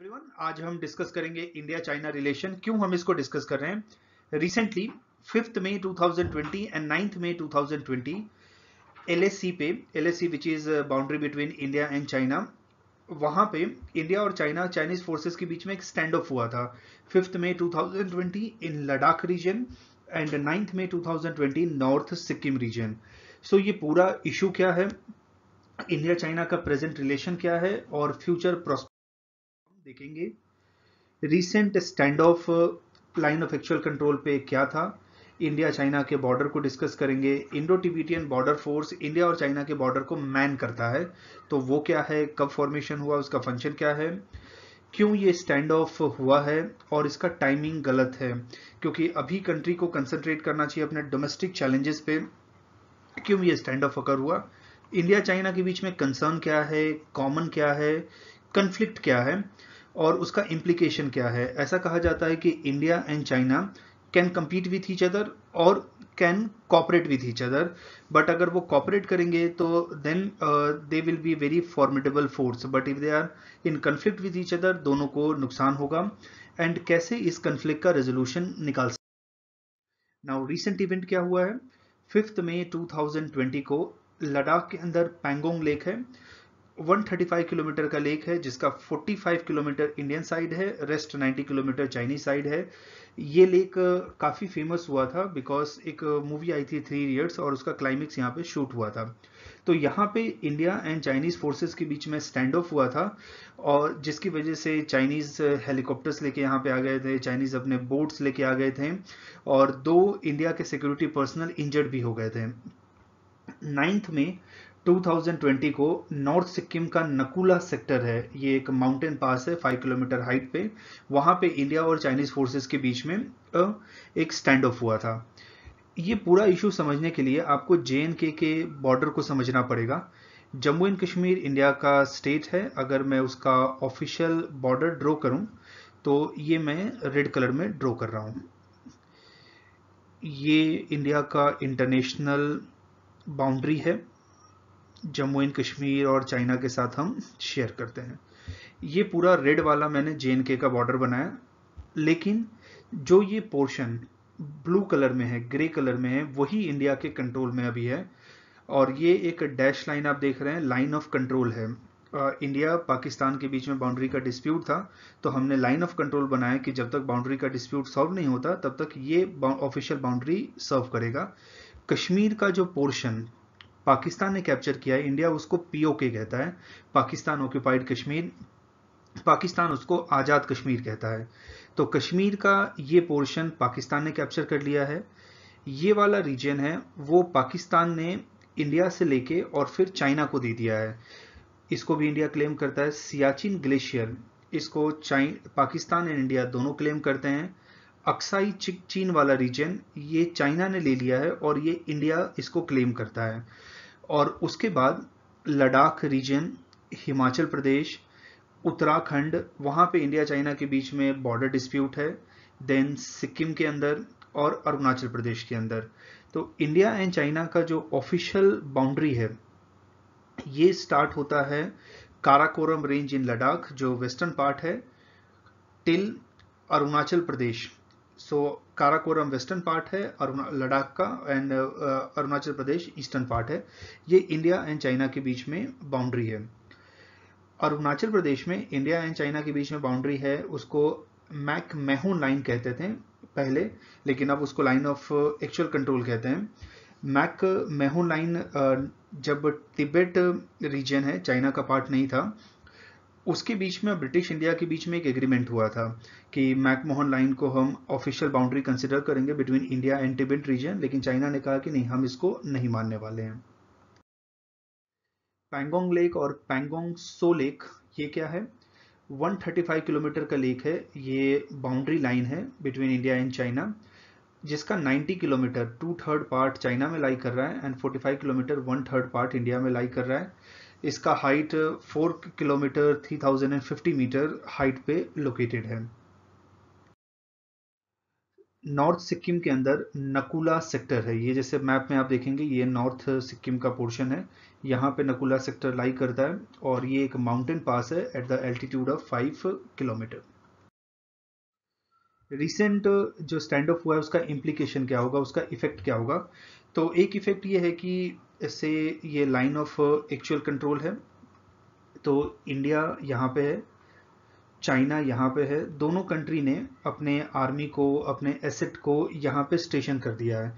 everyone आज हम discuss करेंगे इंडिया चाइना रिलेशन क्यों हम इसको डिस्कस कर रहे हैं recently fifth May 2020 and ninth May 2020 twenty पे LSC which is boundary between India and China वहां पे इंडिया और चाइना चाइनीज फोर्सेस के बीच में एक स्टैंड ऑफ हुआ था fifth May 2020 in Ladakh region and ninth May 2020 north Sikkim region so ये पूरा इशू क्या है इंडिया चाइना का प्रेजेंट रिलेशन क्या है और फ्यूचर प्रोस्पेक्ट देखेंगे recent stand off line of actual control पे क्या था इंडिया चाइना के बॉर्डर को डिस्कस करेंगे Indo Tibetan border force India और चाइना के बॉर्डर को मैन करता है तो वो क्या है कब फॉर्मेशन हुआ उसका फंक्शन क्या है क्यों ये स्टैंड ऑफ हुआ है और इसका टाइमिंग गलत है क्योंकि अभी कंट्री को कंसंट्रेट करना चाहिए अपने डोमेस्टिक चैलेंजेस पे क्यों ये स्टैंड ऑफ अकर हुआ इंडिया चाइना के बीच में कंसर्न क्या है कॉमन क्या है कंफ्लिक्ट क्या है और उसका इम्प्लीकेशन क्या है ऐसा कहा जाता है कि India and China can compete with each other और can cooperate with each other but अगर वो कॉपरेट करेंगे तो then they will be very formidable force but if they are in conflict with each other दोनों को नुकसान होगा and कैसे इस कन्फ्लिक्ट का रेजोल्यूशन निकाल सकते नाउ रिसेंट इवेंट क्या हुआ है फिफ्थ मई 2020 को लद्दाख के अंदर पैंगोंग लेक है 135 किलोमीटर का लेक है जिसका 45 किलोमीटर इंडियन साइड है रेस्ट 90 किलोमीटर चाइनीज साइड है ये लेक काफ़ी फेमस हुआ था बिकॉज एक मूवी आई थी थ्री इयर्स और उसका क्लाइमेक्स यहाँ पे शूट हुआ था तो यहाँ पे इंडिया एंड चाइनीज़ फोर्सेस के बीच में स्टैंड ऑफ हुआ था और जिसकी वजह से चाइनीज़ हेलीकॉप्टर्स लेके यहाँ पे आ गए थे चाइनीज़ अपने बोट्स लेके आ गए थे और दो इंडिया के सिक्योरिटी पर्सनल इंजर्ड भी हो गए थे नाइन्थ में 2020 को नॉर्थ सिक्किम का नकुला सेक्टर है ये एक माउंटेन पास है फाइव किलोमीटर हाइट पे वहां पे इंडिया और चाइनीज फोर्सेस के बीच में एक स्टैंड ऑफ हुआ था ये पूरा इशू समझने के लिए आपको जे के बॉर्डर को समझना पड़ेगा जम्मू एंड कश्मीर इंडिया का स्टेट है अगर मैं उसका ऑफिशियल बॉर्डर ड्रॉ करूं तो ये मैं रेड कलर में ड्रॉ कर रहा हूं ये इंडिया का इंटरनेशनल बाउंड्री है जम्मू एंड कश्मीर और चाइना के साथ हम शेयर करते हैं ये पूरा रेड वाला मैंने जे का बॉर्डर बनाया लेकिन जो ये पोर्शन ब्लू कलर में है ग्रे कलर में है वही इंडिया के कंट्रोल में अभी है और ये एक डैश लाइन आप देख रहे हैं लाइन ऑफ कंट्रोल है इंडिया पाकिस्तान के बीच में बाउंड्री का डिस्प्यूट था तो हमने लाइन ऑफ कंट्रोल बनाया कि जब तक बाउंड्री का डिस्प्यूट सॉल्व नहीं होता तब तक ये ऑफिशियल बाउंड्री सर्व करेगा कश्मीर का जो पोर्शन पाकिस्तान ने कैप्चर किया है इंडिया उसको पीओके कहता है पाकिस्तान ऑक्यूपाइड कश्मीर पाकिस्तान उसको आज़ाद कश्मीर कहता है तो कश्मीर का ये पोर्शन पाकिस्तान ने कैप्चर कर लिया है ये वाला रीजन है वो पाकिस्तान ने इंडिया से लेके और फिर चाइना को दे दिया है इसको भी इंडिया क्लेम करता है सियाचिन ग्लेशियर इसको पाकिस्तान एंड इंडिया दोनों क्लेम करते हैं अक्साई चीन वाला रीजन ये चाइना ने ले लिया है और ये इंडिया इसको क्लेम करता है और उसके बाद लद्दाख रीजन हिमाचल प्रदेश उत्तराखंड वहाँ पे इंडिया चाइना के बीच में बॉर्डर डिस्प्यूट है देन सिक्किम के अंदर और अरुणाचल प्रदेश के अंदर तो इंडिया एंड चाइना का जो ऑफिशियल बाउंड्री है ये स्टार्ट होता है काराकोरम रेंज इन लद्दाख जो वेस्टर्न पार्ट है till Arunachal Pradesh so Karakoram western part है और लद्दाख का and Arunachal Pradesh eastern part है ये इंडिया एंड चाइना के बीच में बाउंड्री है अरुणाचल प्रदेश में इंडिया एंड चाइना के बीच में बाउंड्री है उसको मैक मैहून लाइन कहते थे पहले लेकिन अब उसको लाइन ऑफ एक्चुअल कंट्रोल कहते हैं मैक मैहून लाइन जब तिब्बत रीजन है चाइना का पार्ट नहीं था उसके बीच में ब्रिटिश इंडिया के बीच में एक एग्रीमेंट हुआ था कि मैकमोहन लाइन को हम ऑफिशियल बाउंड्री कंसिडर करेंगे between India and Tibet region लेकिन चाइना ने कहा कि नहीं हम इसको नहीं मानने वाले हैं पैंगोंग लेक और पैंगोंग सो लेक ये क्या है 135 किलोमीटर का लेक है ये बाउंड्री लाइन है बिटवीन इंडिया एंड चाइना जिसका 90 kilometre two third part China में लाई कर रहा है and 45 kilometre one third part India में लाई कर रहा है इसका height four kilometre three thousand and fifty metre height पे लोकेटेड है नॉर्थ सिक्किम के अंदर नकुला सेक्टर है ये जैसे मैप में आप देखेंगे ये नॉर्थ सिक्किम का पोर्शन है यहाँ पे नकुला सेक्टर लाई करता है और ये एक माउंटेन पास है at the altitude of five kilometre recent जो स्टैंड अप हुआ है उसका इम्प्लीकेशन क्या होगा उसका इफेक्ट क्या होगा तो एक इफेक्ट ये है कि से ये लाइन ऑफ एक्चुअल कंट्रोल है तो इंडिया यहाँ पे है चाइना यहाँ पे है दोनों कंट्री ने अपने आर्मी को अपने एसेट को यहाँ पे स्टेशन कर दिया है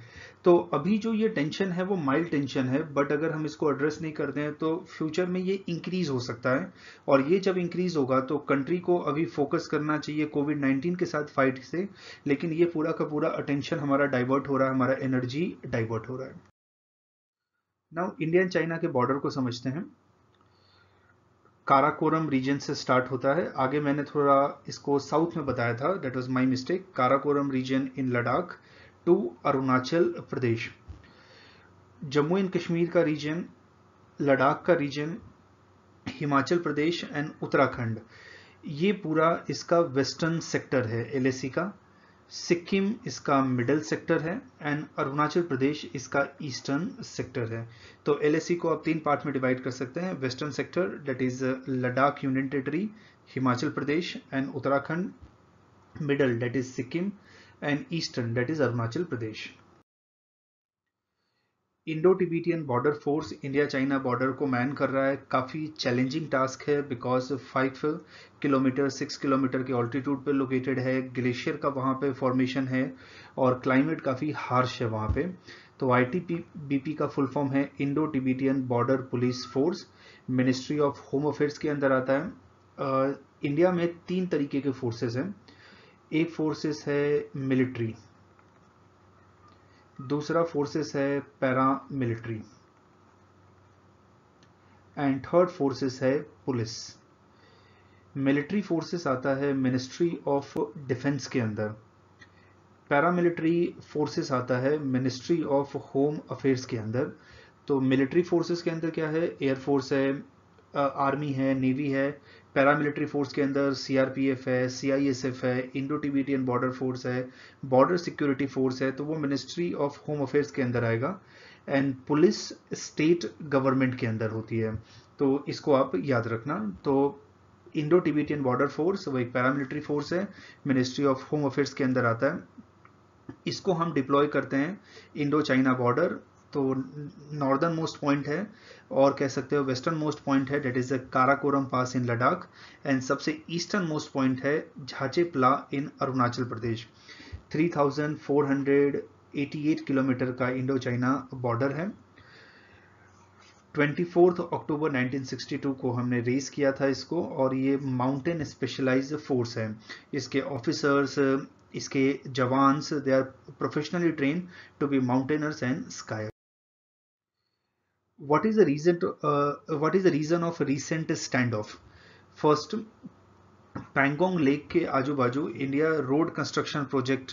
तो अभी जो ये टेंशन है वो माइल्ड टेंशन है बट अगर हम इसको एड्रेस नहीं करते हैं तो फ्यूचर में ये इंक्रीज हो सकता है और ये जब इंक्रीज होगा तो कंट्री को अभी फोकस करना चाहिए कोविड 19 के साथ फाइट से लेकिन ये पूरा का पूरा अटेंशन हमारा डाइवर्ट हो रहा है हमारा एनर्जी डाइवर्ट हो रहा है नाउ इंडिया एंड चाइना के बॉर्डर को समझते हैं काराकोरम रीजन से स्टार्ट होता है आगे मैंने थोड़ा इसको साउथ में बताया था that was my mistake Karakoram region in Ladakh to Arunachal Pradesh Jammu and Kashmir का रीजन लद्दाख का रीजन हिमाचल प्रदेश एंड उत्तराखंड ये पूरा इसका वेस्टर्न सेक्टर है एलएसी का सिक्किम इसका मिडल सेक्टर है एंड अरुणाचल प्रदेश इसका ईस्टर्न सेक्टर है तो एल को आप तीन पार्ट में डिवाइड कर सकते हैं western sector that is Ladakh union territory Himachal Pradesh and Uttarakhand middle that is Sikkim and eastern that is Arunachal Pradesh Indo Tibetan border force India China border को मैन कर रहा है काफ़ी चैलेंजिंग टास्क है because five kilometre six kilometre के ऑल्टीट्यूड पे लोकेटेड है glacier का वहाँ पे फॉर्मेशन है और क्लाइमेट काफ़ी हार्श है वहाँ पे तो आई टी का फुल फॉर्म है Indo Tibetan border police force ministry of home affairs के अंदर आता है आ, इंडिया में तीन तरीके के फोर्सेज हैं एक फोर्सेस है मिलिट्री दूसरा फोर्सेस है para military and third forces है पुलिस मिलिट्री फोर्सेस आता है मिनिस्ट्री ऑफ डिफेंस के अंदर पैरामिलिट्री फोर्सेस आता है मिनिस्ट्री ऑफ होम अफेयर्स के अंदर तो मिलिट्री फोर्सेस के अंदर क्या है एयरफोर्स है आर्मी है नेवी है पैरामिलिट्री फोर्स के अंदर सीआरपीएफ है सीआईएसएफ है इंडो टिबेटियन बॉर्डर फोर्स है बॉर्डर सिक्योरिटी फोर्स है तो वो मिनिस्ट्री ऑफ होम अफेयर्स के अंदर आएगा एंड पुलिस स्टेट गवर्नमेंट के अंदर होती है तो इसको आप याद रखना तो इंडो टिबेटियन बॉर्डर फोर्स वो एक पैरामिलिट्री फोर्स है मिनिस्ट्री ऑफ होम अफेयर्स के अंदर आता है इसको हम डिप्लॉय करते हैं इंडो चाइना बॉर्डर तो नॉर्दर्न मोस्ट पॉइंट है और कह सकते हो वेस्टर्न मोस्ट पॉइंट है that is the Karakoram pass in Ladakh and सबसे ईस्टर्न मोस्ट पॉइंट है झाचे प्ला इन अरुणाचल प्रदेश 3,488 किलोमीटर का इंडो चाइना बॉर्डर है 24 अक्टूबर 1962 को हमने रेस किया था इसको और ये माउंटेन स्पेशलाइज फोर्स है इसके ऑफिसर्स इसके जवान्स they are professionally train to be mountaineers and sky what is the reason to, uh, what is the reason of recent standoff first Pangong lake के आजू बाजू India road construction project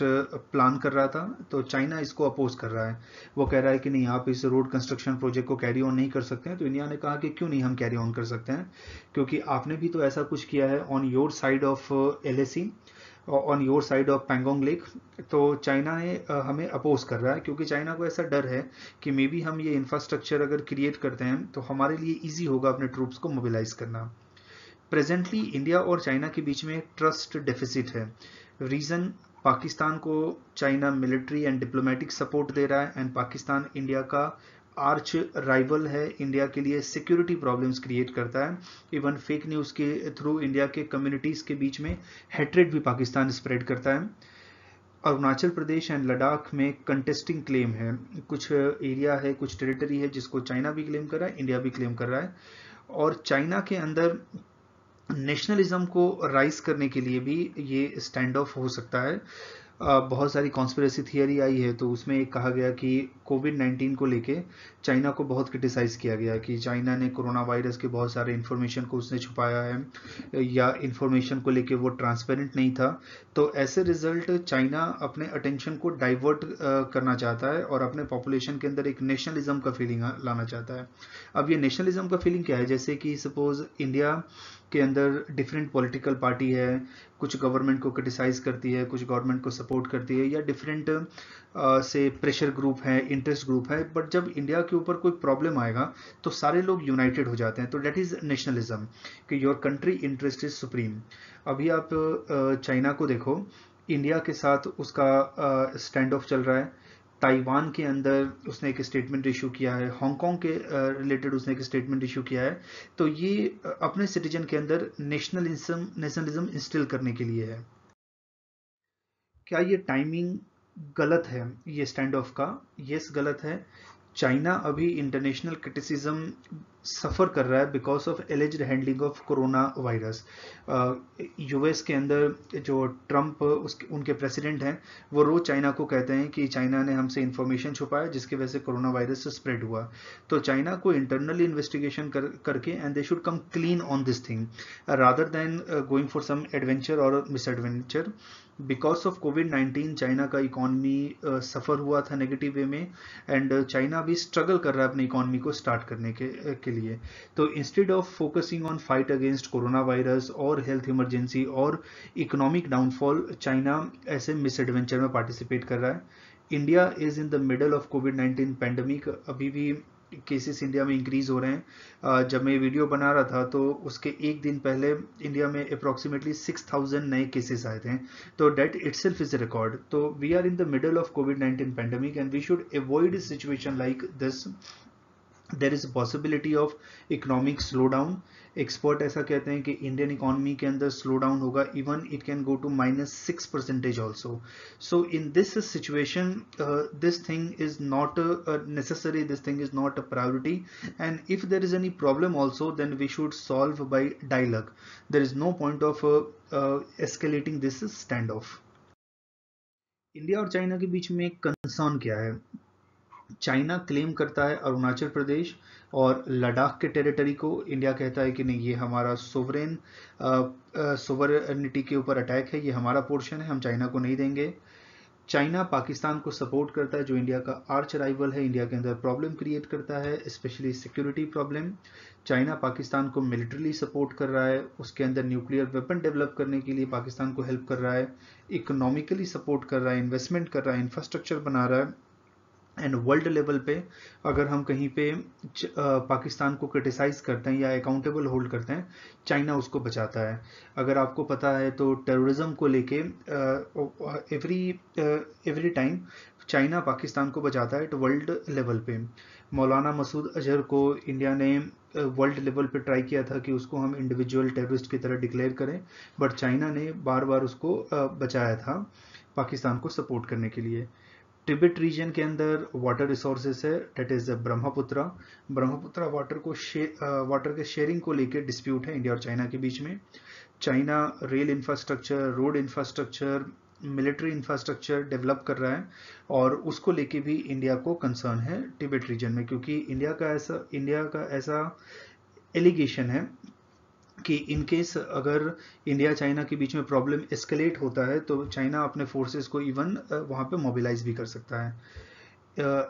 plan कर रहा था तो चाइना इसको अपोज कर रहा है वो कह रहा है कि नहीं आप इस रोड कंस्ट्रक्शन प्रोजेक्ट को कैरी ऑन नहीं कर सकते हैं तो इंडिया ने कहा कि क्यों नहीं हम कैरी ऑन कर सकते हैं क्योंकि आपने भी तो ऐसा कुछ किया है on your side of L on your side of Pangong lake तो चाइना ने हमें अपोज कर रहा है क्योंकि चाइना को ऐसा डर है कि मे बी हम ये इंफ्रास्ट्रक्चर अगर क्रिएट करते हैं तो हमारे लिए ईजी होगा अपने ट्रूप्स को मोबिलाइज करना प्रेजेंटली इंडिया और चाइना के बीच में ट्रस्ट डेफिसिट है रीज़न पाकिस्तान को China military and diplomatic support दे रहा है एंड पाकिस्तान इंडिया का आर्च राइवल है इंडिया के लिए सिक्योरिटी प्रॉब्लम्स क्रिएट करता है इवन फेक न्यूज़ के थ्रू इंडिया के कम्युनिटीज़ के बीच में हेट्रेड भी पाकिस्तान स्प्रेड करता है अरुणाचल प्रदेश एंड लद्दाख में कंटेस्टिंग क्लेम है कुछ एरिया है कुछ टेरिटरी है जिसको चाइना भी क्लेम कर रहा है इंडिया भी क्लेम कर रहा है और चाइना के अंदर नेशनलिज्म को राइज करने के लिए भी ये स्टैंड ऑफ हो सकता है बहुत सारी कॉन्स्परेसी थियरी आई है तो उसमें एक कहा गया कि कोविड 19 को लेके चाइना को बहुत क्रिटिसाइज किया गया कि चाइना ने कोरोना वायरस के बहुत सारे इन्फॉर्मेशन को उसने छुपाया है या इन्फॉर्मेशन को लेके वो ट्रांसपेरेंट नहीं था तो ऐसे रिजल्ट चाइना अपने अटेंशन को डाइवर्ट करना चाहता है और अपने पॉपुलेशन के अंदर एक नेशनलिज्म का फीलिंग लाना चाहता है अब ये नेशनलिज्म का फीलिंग क्या है जैसे कि सपोज इंडिया के अंदर डिफरेंट पॉलिटिकल पार्टी है कुछ गवर्नमेंट को क्रिटिसाइज़ करती है कुछ गवर्नमेंट को सपोर्ट करती है या डिफरेंट से प्रेशर ग्रुप है इंटरेस्ट ग्रुप है बट जब इंडिया के ऊपर कोई प्रॉब्लम आएगा तो सारे लोग यूनाइटेड हो जाते हैं तो डेट इज़ नेशनलिज्म कि your country interest is supreme अभी आप चाइना को देखो इंडिया के साथ उसका स्टैंड ऑफ चल रहा है ताइवान के अंदर उसने एक स्टेटमेंट इशू किया है हांगकांग के रिलेटेड उसने एक स्टेटमेंट इशू किया है तो ये अपने सिटीजन के अंदर नेशनलिज्म नेशनलिज्म इंस्टिल करने के लिए है क्या ये टाइमिंग गलत है ये स्टैंड ऑफ का यस गलत है चाइना अभी इंटरनेशनल क्रिटिसिज्म सफ़र कर रहा है because of alleged handling of corona virus US के अंदर जो ट्रंप उसके उनके प्रेसिडेंट हैं वो रोज़ चाइना को कहते हैं कि चाइना ने हमसे इन्फॉर्मेशन छुपाया जिसकी वजह से कोरोना वायरस स्प्रेड हुआ तो चाइना को इंटरनली इन्वेस्टिगेशन कर करके and they should come clean on this thing rather than going for some adventure और misadventure because of COVID 19 China का इकॉनमी सफ़र uh, हुआ था नेगेटिव वे में एंड चाइना uh, भी स्ट्रगल कर रहा है अपने इकॉनमी को स्टार्ट करने के uh, के लिए तो instead of focusing on fight against corona virus और हेल्थ इमरजेंसी और इकोनॉमिक डाउनफॉल चाइना ऐसे मिस एडवेंचर में पार्टिसिपेट कर रहा है India is in the middle of COVID 19 pandemic अभी भी केसेस इंडिया में इंक्रीज़ हो रहे हैं जब मैं वीडियो बना रहा था तो उसके एक दिन पहले इंडिया में अप्रॉक्सीमेटली सिक्स थाउजेंड नए केसेस आए थे तो that itself is record तो we are in the middle of COVID 19 pandemic and we should avoid situation like this there is possibility of economic slow down expert ऐसा कहते हैं कि Indian economy के अंदर स्लो डाउन होगा even it can go to minus six percentage also so in this situation this thing is not necessary this thing is not a priority and if there is any problem also then we should solve by dialogue there is no point of escalating this stand off India और China के बीच में concern क्या है China claim करता है अरुणाचल प्रदेश और लद्दाख के टेरिटरी को इंडिया कहता है कि नहीं ये हमारा सोवरेन सोवरनिटी के ऊपर अटैक है ये हमारा पोर्शन है हम चाइना को नहीं देंगे चाइना पाकिस्तान को सपोर्ट करता है जो इंडिया का आर्च राइवल है इंडिया के अंदर प्रॉब्लम क्रिएट करता है specially security problem China Pakistan को मिलिट्रली सपोर्ट कर रहा है उसके अंदर न्यूक्लियर वेपन डेवलप करने के लिए पाकिस्तान को हेल्प कर रहा है इकोनॉमिकली सपोर्ट कर रहा है इन्वेस्टमेंट कर रहा है इंफ्रास्ट्रक्चर बना रहा है एंड वर्ल्ड लेवल पे अगर हम कहीं पे पाकिस्तान को क्रिटिसाइज़ करते हैं या अकाउंटेबल होल्ड करते हैं चाइना उसको बचाता है अगर आपको पता है तो टेररिज्म को लेके every every time China Pakistan को बचाता है एट वर्ल्ड लेवल पे मौलाना मसूद अजहर को इंडिया ने वर्ल्ड लेवल पे ट्राई किया था कि उसको हम इंडिविजुअल टेररिस्ट की तरह डिक्लेयर करें बट चाइना ने बार बार उसको बचाया था पाकिस्तान को सपोर्ट करने के लिए टिबेट रीजन के अंदर वाटर रिसोर्सेस है that is Brahmaputra Brahmaputra water को वाटर के शेयरिंग को लेकर डिस्प्यूट है इंडिया और चाइना के बीच में China rail infrastructure road infrastructure military infrastructure develop कर रहा है और उसको लेके भी इंडिया को कंसर्न है टिबेट रीजन में क्योंकि इंडिया का ऐसा इंडिया का ऐसा एलिगेशन है कि इन केस अगर इंडिया चाइना के बीच में प्रॉब्लम एस्केलेट होता है तो चाइना अपने फोर्सेस को इवन वहाँ पे मोबिलाइज भी कर सकता है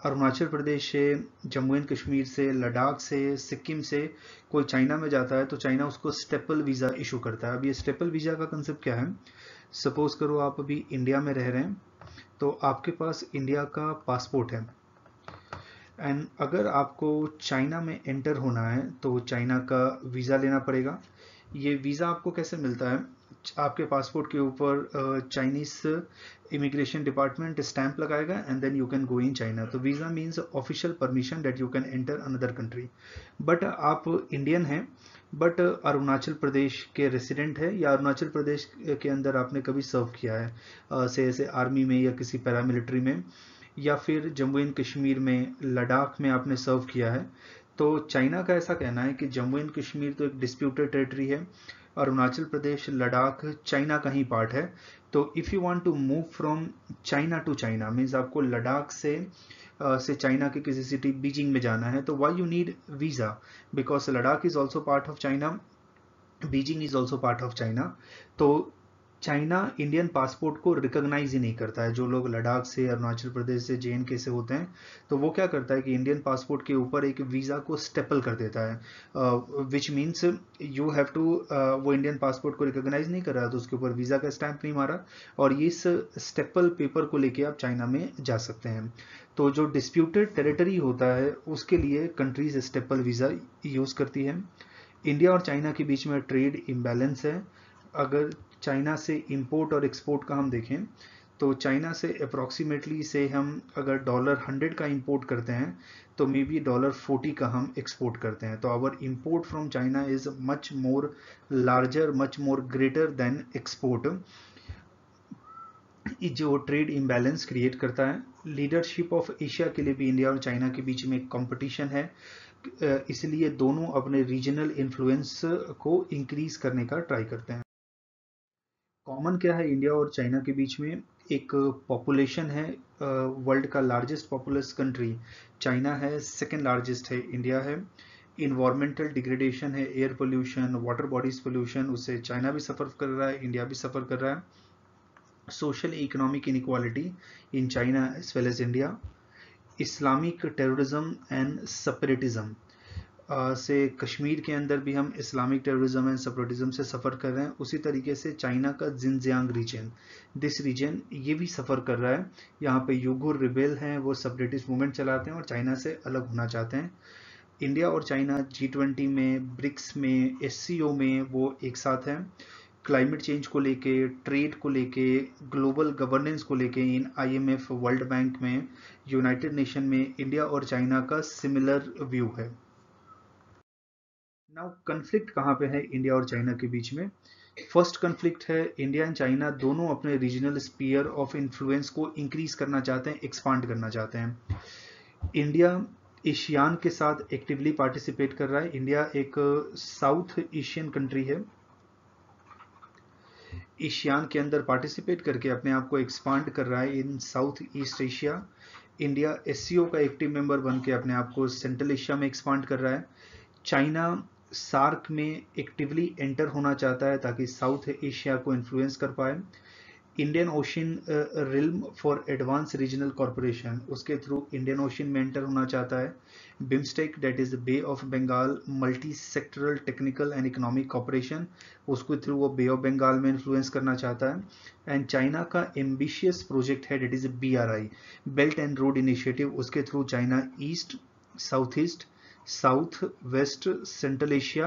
अरुणाचल प्रदेश से जम्मू एंड कश्मीर से लद्दाख से सिक्किम से कोई चाइना में जाता है तो चाइना उसको स्टेपल वीज़ा इशू करता है अब ये स्टेपल वीज़ा का कंसेप्ट क्या है सपोज करो आप अभी इंडिया में रह रहे हैं तो आपके पास इंडिया का पासपोर्ट है एंड अगर आपको चाइना में एंटर होना है तो चाइना का वीज़ा लेना पड़ेगा ये वीज़ा आपको कैसे मिलता है आपके पासपोर्ट के ऊपर चाइनीज इमिग्रेशन डिपार्टमेंट स्टैंप लगाएगा and then you can go in China तो visa means official permission that you can enter another country but आप इंडियन हैं बट अरुणाचल प्रदेश के रेसिडेंट है या अरुणाचल प्रदेश के अंदर आपने कभी सर्व किया है से ऐसे आर्मी में या किसी पैरामिलिट्री में या फिर जम्मू एंड कश्मीर में लद्दाख में आपने सर्व किया है तो चाइना का ऐसा कहना है कि जम्मू एंड कश्मीर तो एक डिस्प्यूटेड टेरिटरी है अरुणाचल प्रदेश लद्दाख चाइना का ही पार्ट है तो if you want to move from China to China means आपको लद्दाख से से चाइना के किसी सिटी बीजिंग में जाना है तो why you need visa because Ladakh is also part of China Beijing is also part of China तो चाइना इंडियन पासपोर्ट को रिकॉग्नाइज ही नहीं करता है जो लोग लद्दाख से अरुणाचल प्रदेश से जे के से होते हैं तो वो क्या करता है कि इंडियन पासपोर्ट के ऊपर एक वीज़ा को स्टेपल कर देता है which means you have to वो इंडियन पासपोर्ट को रिकॉग्नाइज नहीं कर रहा तो उसके ऊपर वीज़ा का स्टैंप नहीं मारा और ये इस स्टेपल पेपर को लेकर आप चाइना में जा सकते हैं तो जो डिस्प्यूटेड टेरेटरी होता है उसके लिए कंट्रीज स्टेपल वीज़ा यूज़ करती है इंडिया और चाइना के बीच में ट्रेड इम्बैलेंस है अगर चाइना से इंपोर्ट और एक्सपोर्ट का हम देखें तो चाइना से अप्रॉक्सीमेटली से हम अगर डॉलर हंड्रेड का इंपोर्ट करते हैं तो मे बी डॉलर फोर्टी का हम एक्सपोर्ट करते हैं तो our import from China is much more larger much more greater than export जो ट्रेड इम्बैलेंस क्रिएट करता है लीडरशिप ऑफ एशिया के लिए भी इंडिया और चाइना के बीच में कंपटीशन है इसलिए दोनों अपने रीजनल इन्फ्लुएंस को इंक्रीज करने का ट्राई करते हैं कॉमन क्या है इंडिया और चाइना के बीच में एक पॉपुलेशन है वर्ल्ड का लार्जेस्ट पॉपुलस कंट्री चाइना है सेकेंड लार्जेस्ट है इंडिया है इन्वामेंटल डिग्रेडेशन है air pollution water bodies pollution उससे चाइना भी सफ़र कर रहा है इंडिया भी सफ़र कर रहा है social economic inequality in China as well as India Islamic terrorism and separatism से कश्मीर के अंदर भी हम इस्लामिक टेररिज्म एंड सपोर्टिज्म से सफ़र कर रहे हैं उसी तरीके से चाइना का जिनजियांग रीजन दिस रीजन ये भी सफ़र कर रहा है यहाँ पे युगुर रिबेल हैं वो सपरेटिस मूवमेंट चलाते हैं और चाइना से अलग होना चाहते हैं इंडिया और चाइना जी ट्वेंटी में ब्रिक्स में एस में वो एक साथ हैं क्लाइमेट चेंज को लेके ट्रेड को लेके ग्लोबल गवर्नेंस को लेके इन आईएमएफ वर्ल्ड बैंक में यूनाइटेड नेशन में इंडिया और चाइना का सिमिलर व्यू है नाउ कन्फ्लिक्ट कहाँ पे है इंडिया और चाइना के बीच में फर्स्ट कन्फ्लिक्ट है इंडिया एंड चाइना दोनों अपने रीजनल स्पीयर ऑफ इन्फ्लुएंस को इंक्रीज करना चाहते हैं एक्सपांड करना चाहते हैं इंडिया एशियान के साथ एक्टिवली पार्टिसिपेट कर रहा है इंडिया एक साउथ एशियन कंट्री है एशियान के अंदर पार्टिसिपेट करके अपने आप को एक्सपांड कर रहा है in South East Asia India S का एक्टिव मेंबर बन के अपने आप को सेंट्रल एशिया में एक्सपांड कर रहा है चाइना सार्क में एक्टिवली एंटर होना चाहता है ताकि साउथ एशिया को इन्फ्लुएंस कर पाए Indian ocean realm for advance regional corporation उसके थ्रू इंडियन ओशन में एंटर होना चाहता है BIMSTEC that is bay of Bengal multi sectoral technical and economic cooperation उसके थ्रू वो बे ऑफ बंगाल में इन्फ्लुएंस करना चाहता है एंड चाइना का एम्बिशियस प्रोजेक्ट है that is B R I belt and road initiative उसके through China east south east south west central Asia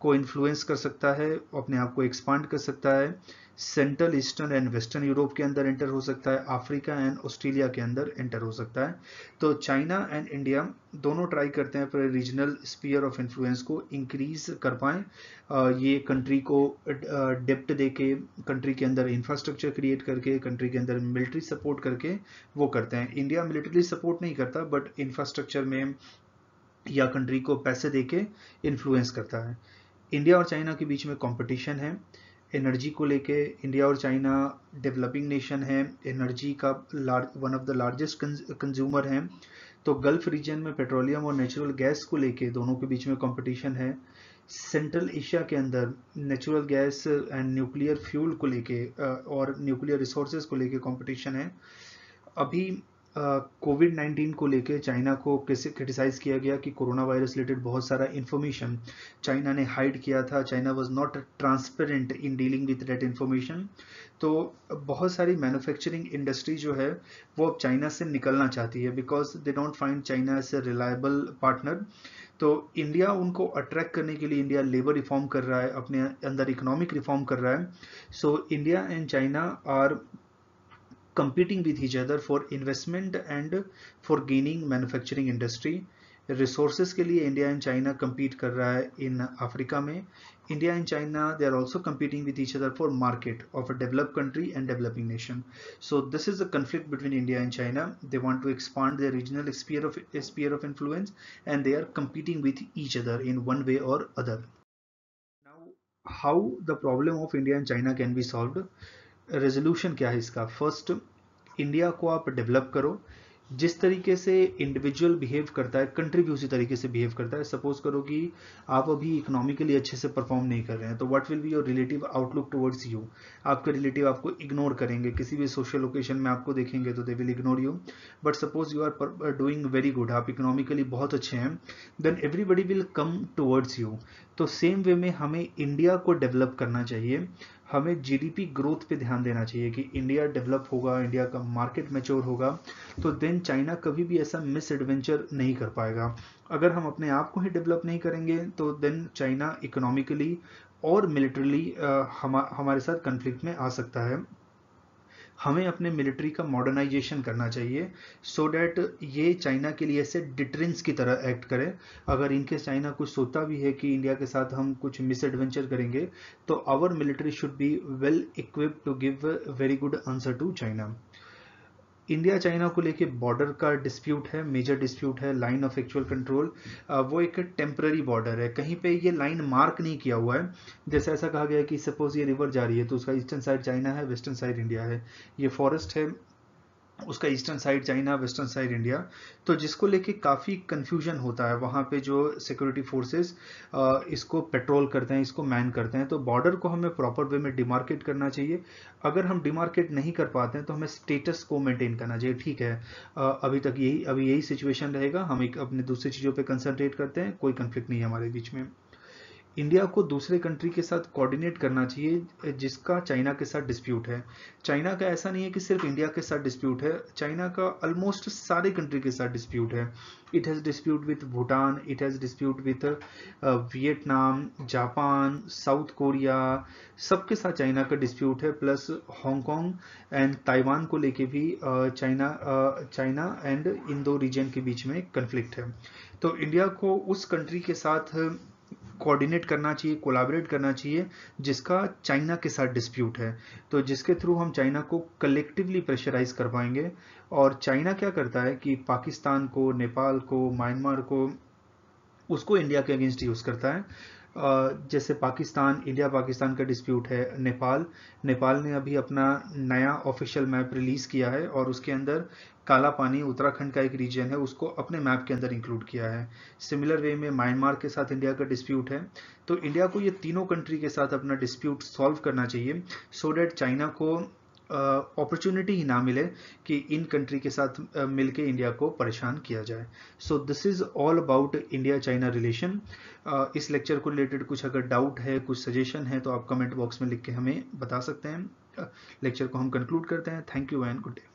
को इन्फ्लुएंस कर सकता है अपने आप को एक्सपांड कर सकता है central eastern and western Europe के अंदर एंटर हो सकता है अफ्रीका एंड ऑस्ट्रेलिया के अंदर एंटर हो सकता है तो चाइना एंड इंडिया दोनों ट्राई करते हैं अपने रीजनल स्पीयर ऑफ इन्फ्लुएंस को इंक्रीज कर पाएँ ये कंट्री को डेप्ट दे के कंट्री के अंदर इंफ्रास्ट्रक्चर क्रिएट करके कंट्री के अंदर मिलिट्री सपोर्ट करके वो करते हैं इंडिया मिलिट्री सपोर्ट नहीं करता बट इंफ्रास्ट्रक्चर में या कंट्री को पैसे देके इन्फ्लुएंस करता है इंडिया और चाइना के बीच में कंपटीशन है एनर्जी को लेके इंडिया और चाइना डेवलपिंग नेशन है एनर्जी का one of the largest consumer हैं तो गल्फ रीजन में पेट्रोलियम और नेचुरल गैस को लेके दोनों के बीच में कंपटीशन है सेंट्रल एशिया के अंदर natural gas and nuclear fuel को लेके और न्यूक्लियर रिसोर्सेज को लेके कंपटीशन है अभी कोविड नाइन्टीन को लेके चाइना को क्रिटिसाइज किया गया कि कोरोना वायरस रिलेटेड बहुत सारा इन्फॉर्मेशन चाइना ने हाइड किया था China was not transparent in dealing with that information तो बहुत सारी मैन्युफैक्चरिंग इंडस्ट्री जो है वो अब चाइना से निकलना चाहती है because they don't find China as a reliable partner तो इंडिया उनको अट्रैक्ट करने के लिए इंडिया लेबर रिफॉर्म कर रहा है अपने अंदर इकोनॉमिक रिफॉर्म कर रहा है so India and China are competing with each other for investment and for gaining manufacturing industry resources के लिए इंडिया एंड चाइना कम्पीट कर रहा है इन अफ्रीका में India and China they are also competing with each other for market of a develop country and developing nation so this is a conflict between India and China they want to expand the regional sphere of sphere of influence and they are competing with each other in one way or other now how the problem of India and China can be solved resolution क्या है इसका first India को आप develop करो जिस तरीके से individual behave करता है कंट्री भी उसी तरीके से बिहेव करता है सपोज करो कि आप अभी इकोनॉमिकली अच्छे से परफॉर्म नहीं कर रहे हैं तो what will be your relative outlook towards you आपके रिलेटिव आपको इग्नोर करेंगे किसी भी सोशल लोकेशन में आपको देखेंगे तो they will ignore you but suppose you are doing very good आप इकोनॉमिकली बहुत अच्छे हैं then everybody will come towards you तो सेम वे में हमें इंडिया को डेवलप करना चाहिए हमें जीडीपी ग्रोथ पे ध्यान देना चाहिए कि इंडिया डेवलप होगा इंडिया का मार्केट मेच्योर होगा तो देन चाइना कभी भी ऐसा मिस एडवेंचर नहीं कर पाएगा अगर हम अपने आप को ही डेवलप नहीं करेंगे तो देन चाइना इकोनॉमिकली और मिलिट्रली हम हमारे साथ कन्फ्लिक्ट में आ सकता है हमें अपने मिलिट्री का मॉडर्नाइजेशन करना चाहिए सो so डैट ये चाइना के लिए ऐसे डिटरेंस की तरह एक्ट करें अगर इनके चाइना कुछ सोचता भी है कि इंडिया के साथ हम कुछ मिस एडवेंचर करेंगे तो our military should be well equipped to give very good answer to China India China को लेके बॉर्डर का डिस्प्यूट है मेजर डिस्प्यूट है लाइन ऑफ एक्चुअल कंट्रोल वो एक टेम्पररी बॉर्डर है कहीं पे ये लाइन मार्क नहीं किया हुआ है जैसे ऐसा कहा गया है कि सपोज ये रिवर जा रही है तो उसका ईस्टर्न साइड चाइना है वेस्टर्न साइड इंडिया है ये फॉरेस्ट है उसका eastern side China western side India तो जिसको लेके काफ़ी कन्फ्यूजन होता है वहाँ पे जो सिक्योरिटी फोर्सेस इसको पेट्रोल करते हैं इसको मैन करते हैं तो बॉर्डर को हमें प्रॉपर वे में डिमार्केट करना चाहिए अगर हम डिमार्केट नहीं कर पाते हैं तो हमें स्टेटस को मेंटेन करना चाहिए ठीक है अभी तक यही अभी यही सिचुएशन रहेगा हम एक अपने दूसरी चीज़ों पर कंसनट्रेट करते हैं कोई कन्फ्लिक्ट नहीं है हमारे बीच में इंडिया को दूसरे कंट्री के साथ कोऑर्डिनेट करना चाहिए जिसका चाइना के साथ डिस्प्यूट है चाइना का ऐसा नहीं है कि सिर्फ इंडिया के साथ डिस्प्यूट है चाइना का ऑलमोस्ट सारे कंट्री के साथ डिस्प्यूट है it has dispute with Bhutan it has dispute with Vietnam Japan South Korea सबके साथ चाइना का डिस्प्यूट है प्लस हांगकॉन्ग एंड ताइवान को लेके भी uh, China uh, China and इन दो रीजन के बीच में कन्फ्लिक्ट है तो इंडिया को उस कंट्री के साथ कोऑर्डिनेट करना चाहिए कोलाबरेट करना चाहिए जिसका चाइना के साथ डिस्प्यूट है तो जिसके थ्रू हम चाइना को कलेक्टिवली प्रेशराइज कर पाएंगे और चाइना क्या करता है कि पाकिस्तान को नेपाल को म्यांमार को उसको इंडिया के अगेंस्ट यूज़ करता है जैसे पाकिस्तान इंडिया पाकिस्तान का डिस्प्यूट है नेपाल नेपाल ने अभी अपना नया ऑफिशियल मैप रिलीज़ किया है और उसके अंदर काला पानी उत्तराखंड का एक रीजन है उसको अपने मैप के अंदर इंक्लूड किया है सिमिलर वे में म्यांमार के साथ इंडिया का डिस्प्यूट है तो इंडिया को ये तीनों कंट्री के साथ अपना डिस्प्यूट सॉल्व करना चाहिए सो डैट चाइना को अपॉर्चुनिटी ही ना मिले कि इन कंट्री के साथ मिलके इंडिया को परेशान किया जाए so this is all about India China relation इस लेक्चर को रिलेटेड कुछ अगर डाउट है कुछ सजेशन है तो आप कमेंट बॉक्स में लिख के हमें बता सकते हैं लेक्चर को हम कंक्लूड करते हैं thank you and good day